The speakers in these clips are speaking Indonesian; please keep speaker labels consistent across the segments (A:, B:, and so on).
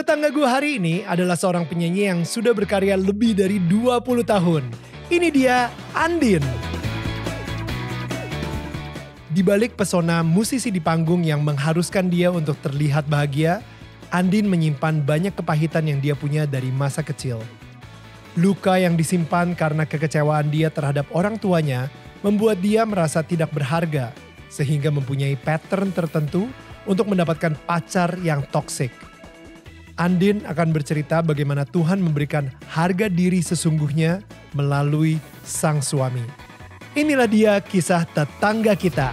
A: Tetangga gue hari ini adalah seorang penyanyi yang sudah berkarya lebih dari 20 tahun. Ini dia Andin. Di balik pesona musisi di panggung yang mengharuskan dia untuk terlihat bahagia, Andin menyimpan banyak kepahitan yang dia punya dari masa kecil. Luka yang disimpan karena kekecewaan dia terhadap orang tuanya membuat dia merasa tidak berharga, sehingga mempunyai pattern tertentu untuk mendapatkan pacar yang toksik. Andin akan bercerita bagaimana Tuhan memberikan harga diri sesungguhnya melalui sang suami. Inilah dia kisah tetangga kita.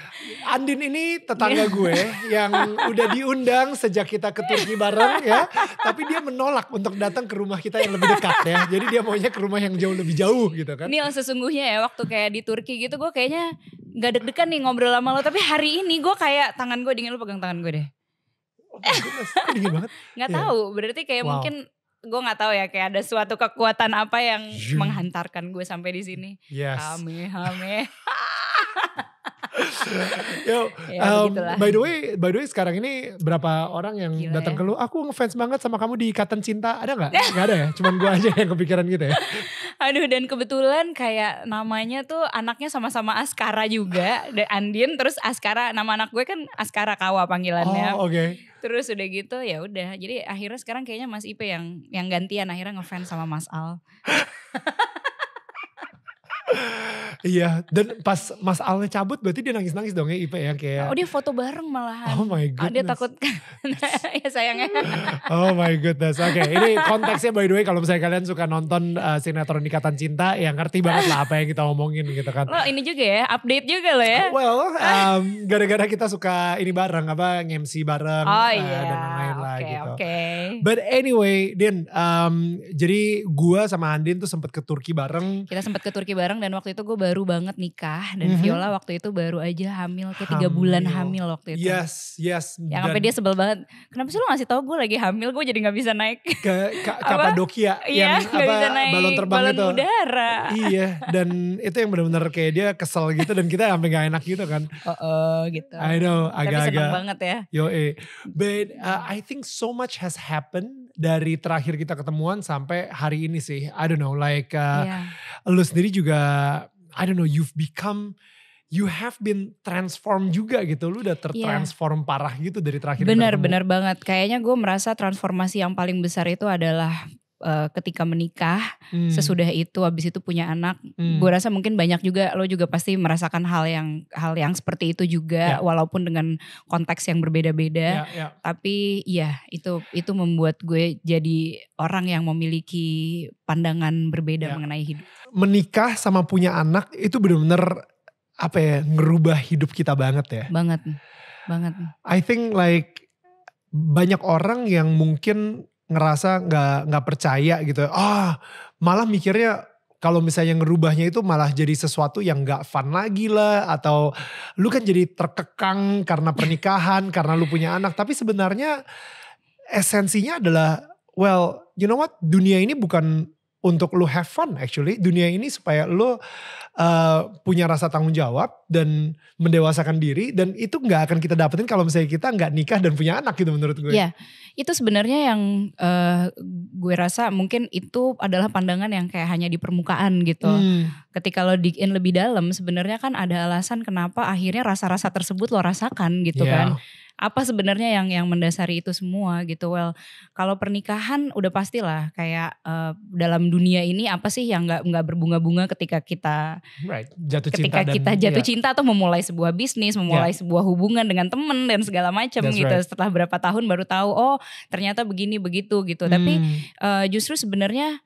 A: Andin ini tetangga iya. gue yang udah diundang sejak kita ke Turki bareng ya. Tapi dia menolak untuk datang ke rumah kita yang lebih dekat ya. Jadi dia maunya ke rumah yang jauh lebih jauh gitu kan. Ini
B: yang sesungguhnya ya waktu kayak di Turki gitu gue kayaknya gak deg-degan nih ngobrol sama lo. Tapi hari ini gue kayak tangan gue dingin lo pegang tangan gue deh. Oh, dingin banget. Gak yeah. tahu berarti kayak wow. mungkin gue nggak tahu ya kayak ada suatu kekuatan apa yang menghantarkan gue sampai di sini. Yes. Hame, hame. Yo, ya, um, by the way,
A: by the way sekarang ini berapa orang yang Gila datang ya? ke lu? Aku ngefans banget sama kamu di Ikatan Cinta. Ada nggak? Nggak ada ya. Cuman gue aja yang kepikiran gitu ya.
B: Aduh, dan kebetulan kayak namanya tuh anaknya sama-sama Askara juga, dan Andin. Terus Askara, nama anak gue kan Askara Kawa panggilannya. Oh, oke. Okay. Terus udah gitu ya udah. Jadi akhirnya sekarang kayaknya Mas Ipe yang yang gantian akhirnya ngefans sama Mas Al.
A: Iya, dan pas Mas Alnya cabut berarti dia nangis-nangis dong ya Ipe ya kayak. Oh dia
B: foto bareng malahan. Oh my god. Oh, dia takut kan? ya sayangnya.
A: oh my goodness. Oke, okay, ini konteksnya by the way kalau misalnya kalian suka nonton uh, sinetron Ikatan Cinta ya ngerti banget lah apa yang kita omongin gitu kan.
B: Oh, ini juga ya, update juga loh ya. Eh, well,
A: um, gara-gara kita suka ini bareng apa ngemsi bareng oh, eh, iya. dan lain-lain okay, lah gitu. Oke. Okay. But anyway, Din, um, jadi gua sama Andin tuh sempat ke Turki bareng.
B: Kita sempat ke Turki bareng dan waktu itu gue baru banget nikah dan mm -hmm. Viola waktu itu baru aja hamil kayak tiga bulan hamil waktu itu. Yes,
A: yes. Yang sampai dia sebel
B: banget. Kenapa sih lu ngasih tau gue lagi hamil? Gue jadi nggak bisa naik ke ka, Kapadokia yang iya, apa bisa naik balon terbang balon itu. udara. Iya,
A: dan itu yang benar-benar kayak dia kesel gitu dan kita sampai nggak enak gitu kan.
B: Oh, oh, gitu. I know, agak-agak. banget ya.
A: Yo, eh. But uh, I think so much has happened dari terakhir kita ketemuan sampai hari ini sih. I don't know, like uh, yeah. lu sendiri juga I don't know you've become you have been transform juga gitu. Lu udah iya. tertransform yeah. parah gitu dari terakhir Bener, bener bener
B: banget. Kayaknya gue merasa transformasi yang paling besar itu adalah uh, ketika menikah hmm. sesudah itu habis itu punya anak hmm. gue rasa mungkin banyak juga lo juga pasti merasakan hal yang hal yang seperti itu juga yeah. walaupun dengan konteks yang berbeda-beda yeah, yeah. tapi ya itu itu membuat gue jadi orang yang memiliki pandangan berbeda yeah. mengenai hidup
A: menikah sama punya anak itu benar-benar apa ya ngerubah hidup kita banget ya banget banget I think like banyak orang yang mungkin ngerasa nggak nggak percaya gitu. Ah, malah mikirnya kalau misalnya ngerubahnya itu malah jadi sesuatu yang nggak fun lagi lah atau lu kan jadi terkekang karena pernikahan karena lu punya anak tapi sebenarnya esensinya adalah well you know what dunia ini bukan untuk lu have fun actually dunia ini supaya lu uh, punya rasa tanggung jawab dan mendewasakan diri dan itu nggak akan kita dapetin kalau misalnya kita nggak nikah dan punya anak gitu menurut gue. Iya,
B: itu sebenarnya yang uh, gue rasa mungkin itu adalah pandangan yang kayak hanya di permukaan gitu. Hmm. Ketika lo dig in lebih dalam sebenarnya kan ada alasan kenapa akhirnya rasa-rasa tersebut lo rasakan gitu yeah. kan apa sebenarnya yang yang mendasari itu semua gitu well kalau pernikahan udah pastilah kayak uh, dalam dunia ini apa sih yang nggak nggak berbunga-bunga ketika kita right.
A: jatuh ketika cinta kita dan, jatuh yeah. cinta
B: atau memulai sebuah bisnis memulai yeah. sebuah hubungan dengan temen dan segala macam gitu right. setelah berapa tahun baru tahu oh ternyata begini begitu gitu hmm. tapi uh, eh, justru sebenarnya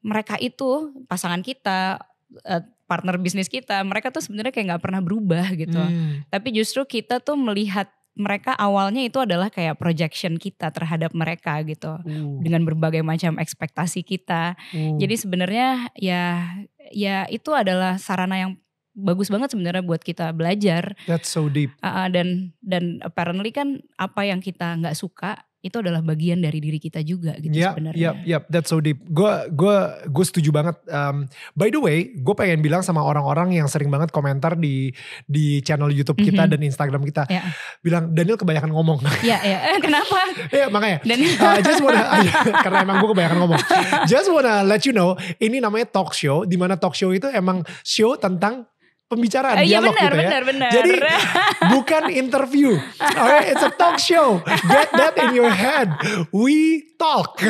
B: mereka itu pasangan kita uh, partner bisnis kita mereka tuh sebenarnya kayak nggak pernah berubah gitu hmm. tapi justru kita tuh melihat mereka awalnya itu adalah kayak projection kita terhadap mereka gitu uh. dengan berbagai macam ekspektasi kita. Uh. Jadi sebenarnya ya ya itu adalah sarana yang bagus banget sebenarnya buat kita belajar.
A: That's so deep.
B: Uh, dan dan apparently kan apa yang kita nggak suka itu adalah bagian dari diri kita juga
A: gitu yeah, sebenarnya. Iya, yeah, yeah, that's so deep. Gue Gua, Gua setuju banget. Um, by the way, gue pengen bilang sama orang-orang yang sering banget komentar di di channel YouTube kita mm -hmm. dan Instagram kita, yeah. bilang Daniel kebanyakan ngomong. Iya, yeah, ya. iya. Yeah. Kenapa? Iya yeah, makanya. Daniel. Uh, just wanna karena emang gue kebanyakan ngomong. Just wanna let you know, ini namanya talk show. Dimana talk show itu emang show tentang pembicaraan uh, dialog iya benar, gitu ya. Benar, benar. Jadi bukan interview. Okay, it's a talk show. Get that in your head. We talk.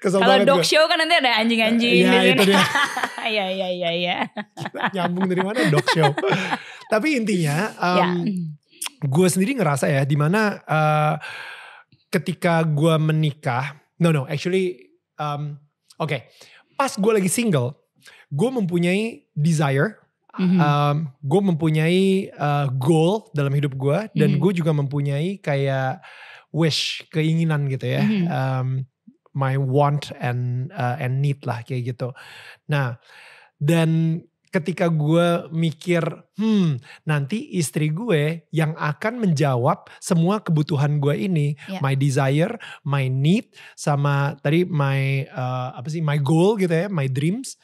A: Kalau dog gue. show
B: kan nanti ada anjing-anjing. Iya gitu. itu dia. Iya iya iya iya. Nyambung dari mana dog show.
A: Tapi intinya um, ya. gue sendiri ngerasa ya dimana uh, eh, ketika gue menikah. No no actually um, oke. Okay. Pas gue lagi single gue mempunyai desire mm-hmm. um, gue mempunyai uh, goal dalam hidup gue dan mm-hmm. gue juga mempunyai kayak wish keinginan gitu ya mm-hmm. um, my want and uh, and need lah kayak gitu nah dan ketika gue mikir hmm nanti istri gue yang akan menjawab semua kebutuhan gue ini yeah. my desire my need sama tadi my uh, apa sih my goal gitu ya my dreams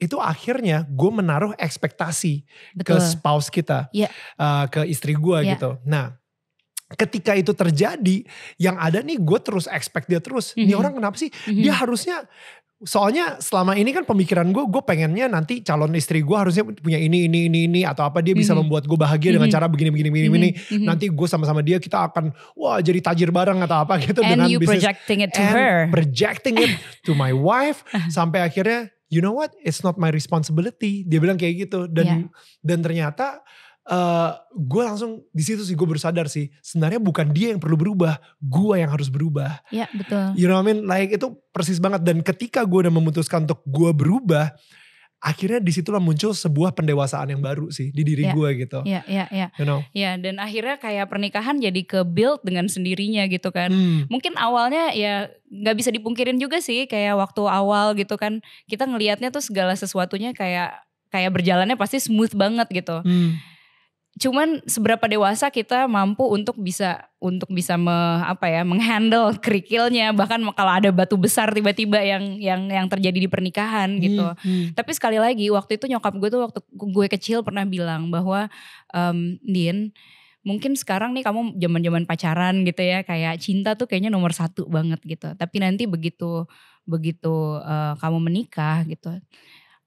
A: itu akhirnya gue menaruh ekspektasi Betul. ke spouse kita, yeah. Iya. uh, ke istri gue yeah. gitu. Nah, ketika itu terjadi, yang ada nih gue terus expect dia terus. Mm -hmm. Ini orang kenapa sih? Mm -hmm. Dia harusnya soalnya selama ini kan pemikiran gue gue pengennya nanti calon istri gue harusnya punya ini ini ini ini atau apa dia bisa mm -hmm. membuat gue bahagia mm -hmm. dengan mhm. cara begini begini begini mm -hmm. ini nanti gue sama-sama dia kita akan wah jadi tajir bareng atau apa gitu and dengan you bisnis projecting it to and her projecting it to my wife sampai akhirnya you know what it's not my responsibility dia bilang kayak gitu dan yeah. dan ternyata Uh, eh, gue langsung di situ sih gue bersadar sih sebenarnya bukan dia yang perlu berubah gue yang harus berubah
B: ya yeah, betul you
A: know what I mean like itu persis banget dan ketika gue udah memutuskan untuk gue berubah akhirnya disitulah muncul sebuah pendewasaan yang baru sih di diri yeah. gue gitu. Iya,
B: yeah, iya, yeah, iya. Yeah. You know? Iya, yeah, dan akhirnya kayak pernikahan jadi ke build dengan sendirinya gitu kan. Hmm. Mungkin awalnya ya gak bisa dipungkirin juga sih kayak waktu awal gitu kan. Kita ngelihatnya tuh segala sesuatunya kayak kayak berjalannya pasti smooth banget gitu. Hmm cuman seberapa dewasa kita mampu untuk bisa untuk bisa me, apa ya menghandle kerikilnya bahkan kalau ada batu besar tiba-tiba yang yang yang terjadi di pernikahan hmm, gitu hmm. tapi sekali lagi waktu itu nyokap gue tuh waktu gue kecil pernah bilang bahwa um, Din mungkin sekarang nih kamu zaman zaman pacaran gitu ya kayak cinta tuh kayaknya nomor satu banget gitu tapi nanti begitu begitu uh, kamu menikah gitu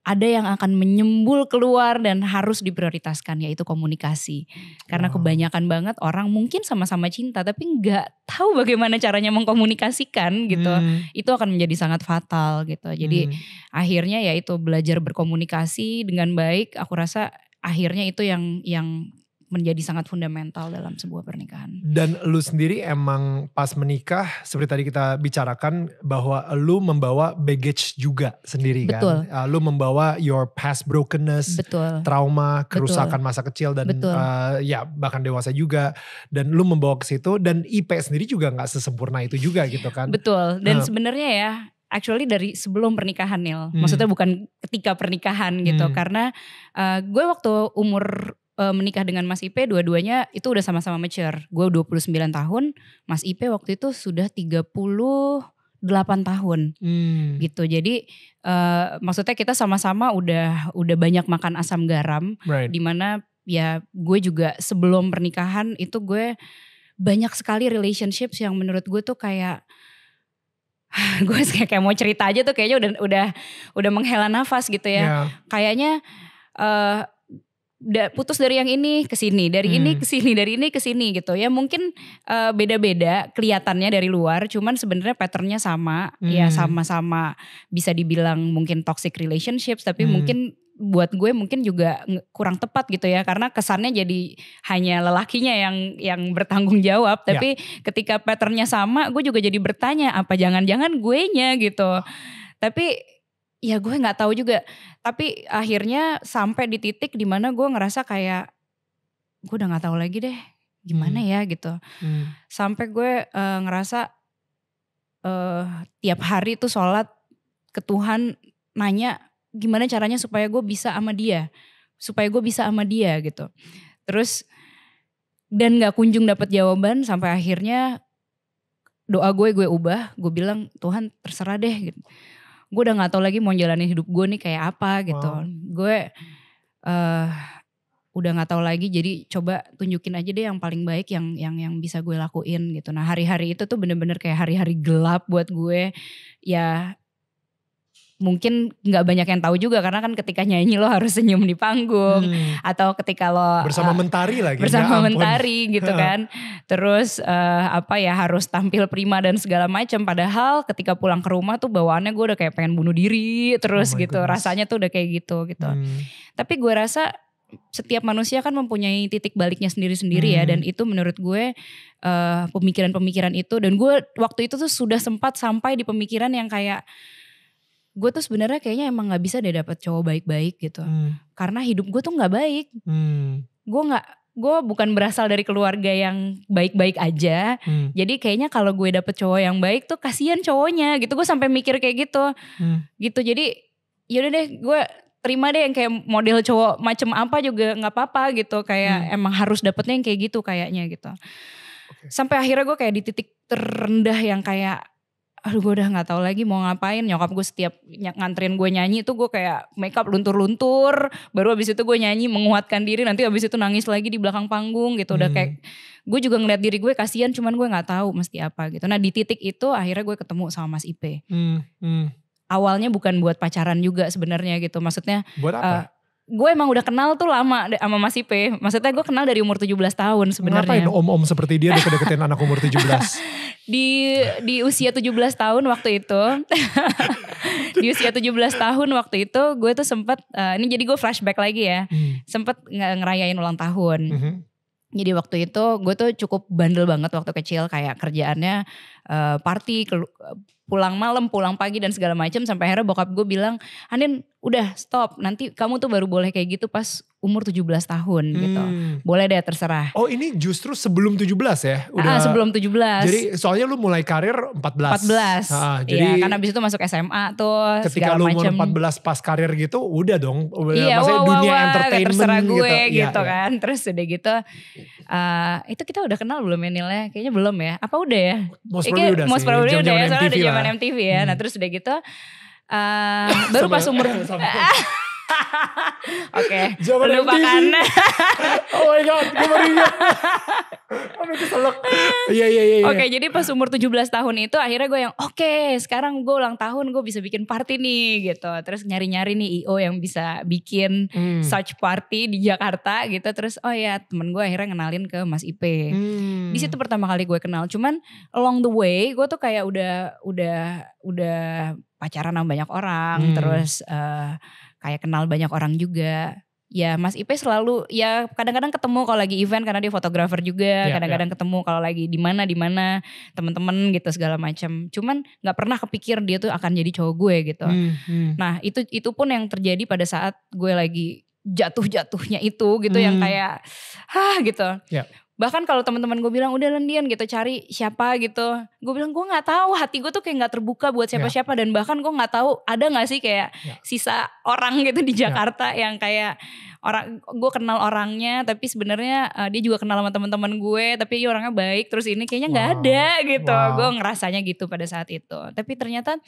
B: ada yang akan menyembul keluar dan harus diprioritaskan yaitu komunikasi. Karena wow. kebanyakan banget orang mungkin sama-sama cinta tapi nggak tahu bagaimana caranya mengkomunikasikan gitu. Hmm. Itu akan menjadi sangat fatal gitu. Jadi hmm. akhirnya yaitu belajar berkomunikasi dengan baik aku rasa akhirnya itu yang yang menjadi sangat fundamental dalam sebuah pernikahan.
A: Dan lu sendiri emang pas menikah seperti tadi kita bicarakan bahwa lu membawa baggage juga sendiri kan? Betul. kan. Uh, lu membawa your past brokenness, Betul. trauma, kerusakan Betul. masa kecil dan Betul. Uh, ya bahkan dewasa juga dan lu membawa ke situ dan IP sendiri juga nggak sesempurna itu juga gitu kan. Betul.
B: Dan uh. sebenarnya ya actually dari sebelum pernikahan Nil. Hmm. Maksudnya bukan ketika pernikahan gitu hmm. karena uh, gue waktu umur uh, menikah dengan Mas Ipe dua-duanya itu udah sama-sama mature. Gue 29 tahun, Mas Ipe waktu itu sudah 30 8 tahun hmm. gitu jadi uh, maksudnya kita sama-sama udah udah banyak makan asam garam right. mana ya gue juga sebelum pernikahan itu gue banyak sekali relationships yang menurut gue tuh kayak gue kayak, mau cerita aja tuh kayaknya udah udah udah menghela nafas gitu ya yeah. kayaknya uh, udah putus dari yang ini ke sini, dari hmm. ini ke sini, dari ini ke sini gitu ya. Mungkin eh, beda-beda uh, beda kelihatannya dari luar, cuman sebenarnya patternnya sama, ya hmm. ya sama-sama bisa dibilang mungkin toxic relationships, tapi hmm. mungkin buat gue mungkin juga kurang tepat gitu ya karena kesannya jadi hanya lelakinya yang yang bertanggung jawab ya. tapi ya. ketika patternnya sama gue juga jadi bertanya apa jangan-jangan gue nya gitu tapi ya gue nggak tahu juga tapi akhirnya sampai di titik dimana gue ngerasa kayak gue udah nggak tahu lagi deh
A: gimana hmm. ya gitu hmm.
B: sampai gue uh, ngerasa uh, tiap hari tuh sholat ke Tuhan nanya gimana caranya supaya gue bisa sama dia supaya gue bisa sama dia gitu terus dan nggak kunjung dapat jawaban sampai akhirnya doa gue gue ubah gue bilang Tuhan terserah deh gitu gue udah nggak tau lagi mau jalanin hidup gue nih kayak apa gitu wow. gue uh, udah nggak tau lagi jadi coba tunjukin aja deh yang paling baik yang yang yang bisa gue lakuin gitu nah hari-hari itu tuh bener-bener kayak hari-hari gelap buat gue ya mungkin nggak banyak yang tahu juga karena kan ketika nyanyi lo harus senyum di panggung hmm. atau ketika lo bersama uh, mentari lagi ya bersama ya mentari gitu kan terus uh, apa ya harus tampil prima dan segala macam padahal ketika pulang ke rumah tuh bawaannya gue udah kayak pengen bunuh diri terus oh gitu goodness. rasanya tuh udah kayak gitu gitu hmm. tapi gue rasa setiap manusia kan mempunyai titik baliknya sendiri-sendiri ya, hmm. ya dan itu menurut gue pemikiran eh, pemikiran-pemikiran itu dan gue waktu itu tuh sudah sempat sampai di pemikiran yang kayak gue tuh sebenarnya kayaknya emang nggak bisa deh dapat cowok baik-baik gitu hmm. karena hidup gue tuh nggak baik hmm. gue nggak gue bukan berasal dari keluarga yang baik-baik aja hmm. jadi kayaknya kalau gue dapet cowok yang baik tuh kasihan cowoknya gitu gue sampai mikir kayak gitu hmm. gitu jadi yaudah deh gue terima deh yang kayak model cowok macem apa juga nggak apa-apa gitu kayak hmm. emang harus dapetnya yang kayak gitu kayaknya gitu okay. sampai akhirnya gue kayak di titik terendah yang kayak aduh gue udah nggak tahu lagi mau ngapain nyokap gue setiap nganterin gue nyanyi itu gue kayak makeup luntur-luntur baru abis itu gue nyanyi menguatkan diri nanti abis itu nangis lagi di belakang panggung gitu udah kayak hmm. gue juga ngeliat diri gue kasihan cuman gue nggak tahu mesti apa gitu nah di titik itu akhirnya gue ketemu sama Mas Ipe
A: hmm. Hmm.
B: awalnya bukan buat pacaran juga sebenarnya gitu maksudnya buat apa uh, gue emang udah kenal tuh lama sama Mas Ipe. Maksudnya gue kenal dari umur 17 tahun sebenarnya. Ngapain
A: om-om seperti dia deket-deketin anak umur 17?
B: di di usia 17 tahun waktu itu. di usia 17 tahun waktu itu gue tuh sempet, uh, ini jadi gue flashback lagi ya. Hmm. Sempet ngerayain ulang tahun. Hmm. Jadi waktu itu gue tuh cukup bandel banget waktu kecil kayak kerjaannya uh, party pulang malam, pulang pagi dan segala macam sampai akhirnya bokap gue bilang, "Anin, udah stop. Nanti kamu tuh baru boleh kayak gitu pas umur 17 tahun gitu. hmm. gitu. Boleh deh terserah."
A: Oh, ini justru sebelum 17 ya? Udah. Ah, sebelum 17. Jadi soalnya lu mulai karir 14. 14. Ah, iya, jadi iya, karena
B: abis itu masuk SMA tuh Ketika lu umur empat
A: 14 pas karir gitu, udah dong. Iya, maksudnya wah, dunia wah, entertainment terserah gue gitu, iya, gitu ya, kan.
B: Ya. Terus udah gitu Uh, itu kita udah kenal belum ya Nilnya? Kayaknya belum ya. Apa udah ya? Most probably udah most probably sih. probably udah ya, soalnya udah zaman MTV ya. Nah, hmm. Nah terus udah gitu. Uh, baru pas umur. Oke, okay, lupakan. oh my god, gue baru ingat. itu keselak. Iya, iya iya iya. Oke, jadi pas umur 17 tahun itu akhirnya gue yang oke, okay, sekarang gue ulang tahun, gue bisa bikin party nih gitu. Terus nyari-nyari nih IO yang bisa bikin hmm. such party di Jakarta gitu. Terus oh ya, temen gue akhirnya kenalin ke Mas Ipe. Hmm. Di situ pertama kali gue kenal. Cuman along the way gue tuh kayak udah udah udah pacaran sama banyak orang, hmm. terus uh, kayak kenal banyak orang juga ya Mas Ipe selalu ya kadang-kadang ketemu kalau lagi event karena dia fotografer juga iya, iya. kadang-kadang yeah, yeah. ketemu kalau lagi di mana di mana teman-teman gitu segala macam cuman nggak pernah kepikir dia tuh akan jadi cowok gue gitu hmm, hmm. nah itu itu pun yang terjadi pada saat gue lagi jatuh-jatuhnya itu gitu hmm. yang kayak ah gitu yeah bahkan kalau teman-teman gue bilang udah lendian gitu cari siapa gitu gue bilang gue nggak tahu hati gue tuh kayak nggak terbuka buat iya. siapa-siapa yeah. dan bahkan gue nggak tahu ada nggak sih kayak yeah. sisa orang gitu di iya. Jakarta yeah. yang kayak orang gue kenal orangnya tapi sebenarnya uh, dia juga kenal sama teman-teman gue tapi dia orangnya baik terus ini kayaknya nggak wow. ada gitu wow. gue ngerasanya gitu pada saat itu tapi ternyata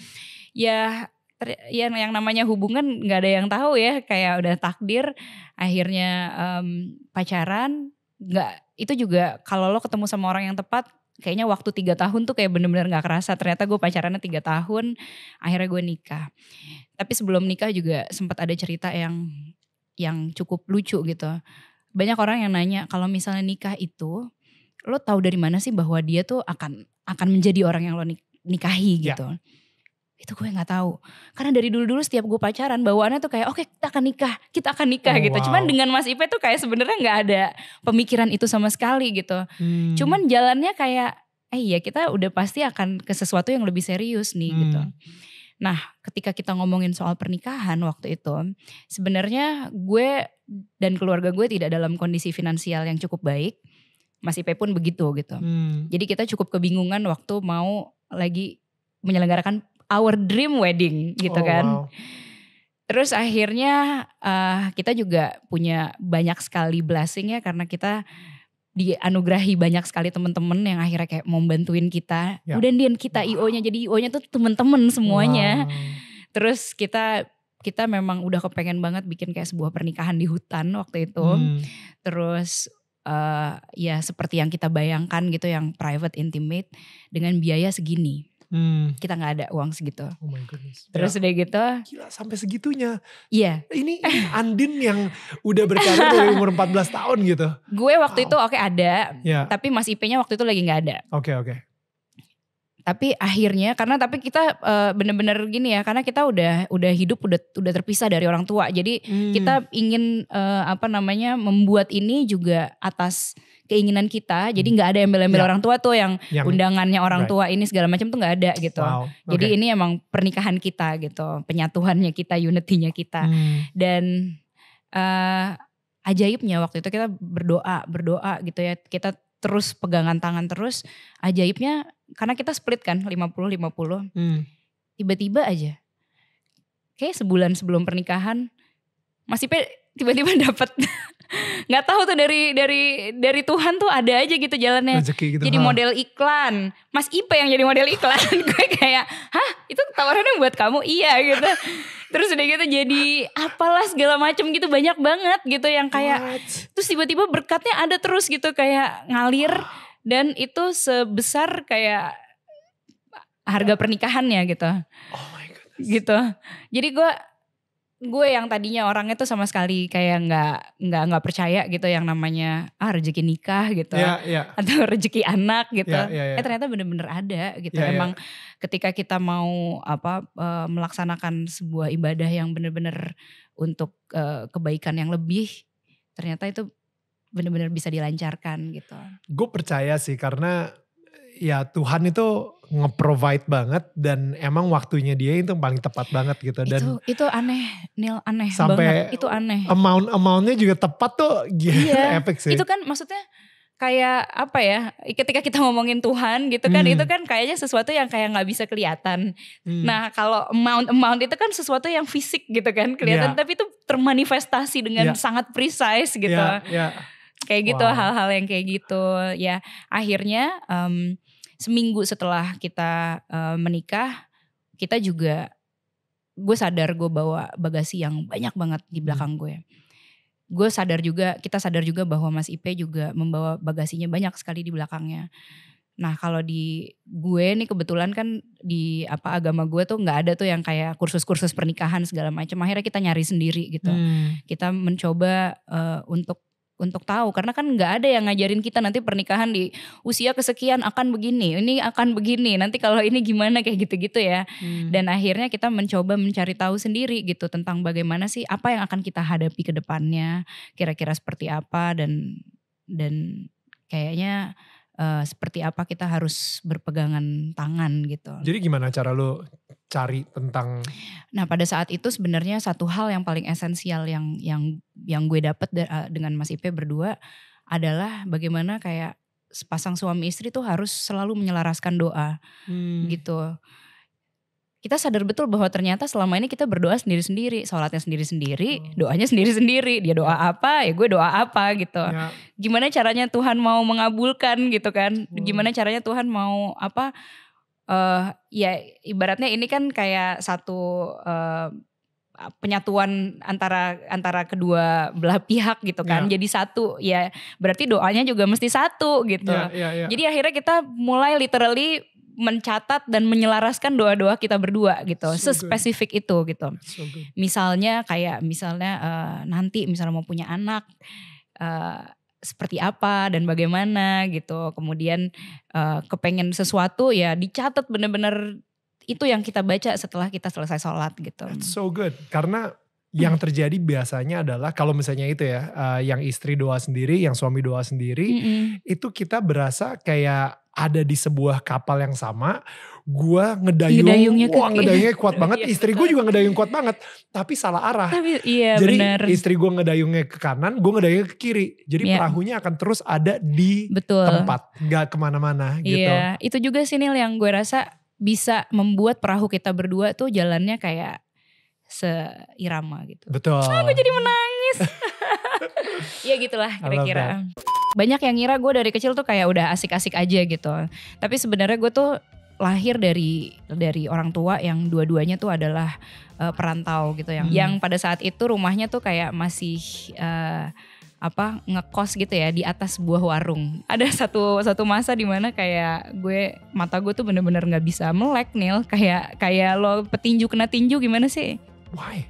B: ya ya yang namanya hubungan nggak ada yang tahu ya kayak udah takdir akhirnya um, pacaran nggak itu juga kalau lo ketemu sama orang yang tepat kayaknya waktu tiga tahun tuh kayak bener-bener gak kerasa ternyata gue pacarannya tiga tahun akhirnya gue nikah tapi sebelum nikah juga sempat ada cerita yang yang cukup lucu gitu banyak orang yang nanya kalau misalnya nikah itu lo tahu dari mana sih bahwa dia tuh akan akan menjadi orang yang lo nikahi ya. gitu ya itu gue nggak tahu karena dari dulu dulu setiap gue pacaran bawaannya tuh kayak oke okay, kita akan nikah kita akan nikah oh, gitu wow. cuman dengan Mas Ipe tuh kayak sebenarnya nggak ada pemikiran itu sama sekali gitu hmm. cuman jalannya kayak eh iya kita udah pasti akan ke sesuatu yang lebih serius nih hmm. gitu nah ketika kita ngomongin soal pernikahan waktu itu sebenarnya gue dan keluarga gue tidak dalam kondisi finansial yang cukup baik Mas Ipe pun begitu gitu hmm. jadi kita cukup kebingungan waktu mau lagi menyelenggarakan our dream wedding gitu oh, kan. Wow. Terus akhirnya uh, kita juga punya banyak sekali blessing ya karena kita dianugerahi banyak sekali teman-teman yang akhirnya kayak mau bantuin kita. Ya. Udah Dian kita wow. IO-nya jadi IO-nya tuh teman-teman semuanya. Wow. Terus kita kita memang udah kepengen banget bikin kayak sebuah pernikahan di hutan waktu itu. Hmm. Terus uh, ya seperti yang kita bayangkan gitu yang private intimate dengan biaya segini hmm. kita nggak ada uang segitu. Oh my goodness. Terus ya. udah gitu. Gila sampai segitunya. Iya. Ini, ini
A: Andin yang udah berkarir dari umur 14 tahun gitu.
B: Gue waktu wow. itu oke okay, ada, yeah. tapi Mas IP-nya waktu itu lagi nggak ada. Oke okay, oke. Okay. Tapi akhirnya karena tapi kita eh, bener-bener uh, gini ya, karena kita udah udah hidup udah udah terpisah dari orang tua. Jadi hmm. kita ingin uh, apa namanya membuat ini juga atas keinginan kita. Jadi hmm. nggak ada embel-embel yeah. orang tua tuh yang, yang undangannya orang right. tua ini segala macam tuh nggak ada gitu. Wow. Okay. Jadi ini emang pernikahan kita gitu, penyatuannya kita, unitinya kita. Hmm. Dan uh, ajaibnya waktu itu kita berdoa, berdoa gitu ya. Kita terus pegangan tangan terus. Ajaibnya karena kita split kan 50 50. Hmm. Tiba-tiba aja kayak sebulan sebelum pernikahan masih tiba-tiba dapat nggak tahu tuh dari dari dari Tuhan tuh ada aja gitu jalannya Rezeki gitu, jadi ha. model iklan Mas Ipe yang jadi model iklan gue kayak hah itu tawarannya buat kamu iya gitu terus udah gitu jadi apalah segala macam gitu banyak banget gitu yang kayak What? terus tiba-tiba berkatnya ada terus gitu kayak ngalir dan itu sebesar kayak harga pernikahannya gitu oh my God. gitu jadi gue gue yang tadinya orangnya tuh sama sekali kayak nggak nggak nggak percaya gitu yang namanya ah rezeki nikah gitu yeah, yeah. atau rezeki anak gitu yeah, yeah, yeah. eh ternyata bener-bener ada gitu yeah, iya. emang yeah. ketika kita mau apa eh, melaksanakan sebuah ibadah yang bener-bener untuk eh, kebaikan yang lebih ternyata itu bener-bener bisa dilancarkan gitu
A: gue percaya sih karena ya Tuhan itu nge-provide banget dan emang waktunya dia itu paling tepat banget gitu dan itu,
B: itu aneh Neil aneh sampai banget itu aneh
A: amount amountnya juga tepat tuh iya, epic sih itu kan
B: maksudnya kayak apa ya ketika kita ngomongin Tuhan gitu kan hmm. itu kan kayaknya sesuatu yang kayak nggak bisa kelihatan hmm. nah kalau amount amount itu kan sesuatu yang fisik gitu kan kelihatan yeah. tapi itu termanifestasi dengan yeah. sangat precise gitu yeah. Yeah. kayak gitu hal hal-hal yang kayak gitu ya akhirnya um, seminggu setelah kita uh, menikah kita juga gue sadar gue bawa bagasi yang banyak banget di hmm. belakang hmm. gue gue sadar juga kita sadar juga bahwa Mas Ipe juga membawa bagasinya banyak sekali di belakangnya Nah kalau di gue nih kebetulan kan di apa agama gue tuh nggak ada tuh yang kayak kursus-kursus pernikahan segala macam. Akhirnya kita nyari sendiri gitu. Hmm. Kita mencoba uh, untuk untuk tahu karena kan nggak ada yang ngajarin kita nanti pernikahan di usia kesekian akan begini ini akan begini nanti kalau ini gimana kayak gitu-gitu ya hmm. dan akhirnya kita mencoba mencari tahu sendiri gitu tentang bagaimana sih apa yang akan kita hadapi ke depannya kira-kira seperti apa dan dan kayaknya uh, seperti apa kita harus berpegangan tangan gitu.
A: Jadi gimana cara lo cari tentang
B: Nah, pada saat itu sebenarnya satu hal yang paling esensial yang yang yang gue dapat eh, dengan Mas Ipe berdua adalah bagaimana kayak sepasang suami istri tuh harus selalu menyelaraskan doa hmm. gitu kita sadar betul bahwa ternyata selama ini kita berdoa sendiri-sendiri, sholatnya sendiri-sendiri, doanya sendiri-sendiri. Dia doa apa, ya gue doa apa gitu. Ya. Gimana caranya Tuhan mau mengabulkan gitu kan? Gimana caranya Tuhan mau apa? Uh, ya ibaratnya ini kan kayak satu uh, penyatuan antara antara kedua belah pihak gitu kan. Ya. Jadi satu ya berarti doanya juga mesti satu gitu. Ya, ya, ya. Jadi akhirnya kita mulai literally mencatat dan menyelaraskan doa-doa kita berdua gitu. So Sespesifik good. itu gitu. So misalnya kayak misalnya uh, nanti misalnya mau punya anak uh, seperti apa dan bagaimana gitu. Kemudian uh, kepengen sesuatu ya dicatat bener-bener itu yang kita baca setelah kita selesai sholat gitu. That's so good
A: karena yang hmm. terjadi biasanya adalah kalau misalnya itu ya uh, yang istri doa sendiri yang suami doa sendiri -hmm. itu kita berasa kayak ada di sebuah kapal yang sama gue ngedayung ngedayungnya, wah, ngedayungnya kuat banget iya. istri gue juga ngedayung kuat banget tapi salah arah
B: tapi, iya, jadi bener. istri
A: gue ngedayungnya ke kanan gue ngedayungnya ke kiri jadi yeah. perahunya akan terus ada di Betul. tempat gak kemana-mana gitu iya yeah.
B: itu juga sih Nil yang gue rasa bisa membuat perahu kita berdua tuh jalannya kayak seirama gitu. Betul. Ah, aku jadi menangis. ya gitulah kira-kira. Banyak yang ngira gue dari kecil tuh kayak udah asik-asik aja gitu. Tapi sebenarnya gue tuh lahir dari dari orang tua yang dua-duanya tuh adalah uh, perantau gitu yang hmm. yang pada saat itu rumahnya tuh kayak masih uh, apa ngekos gitu ya di atas buah warung. Ada satu satu masa dimana kayak gue mata gue tuh bener-bener nggak -bener bisa melek nil kayak kayak lo petinju kena tinju gimana sih? Why?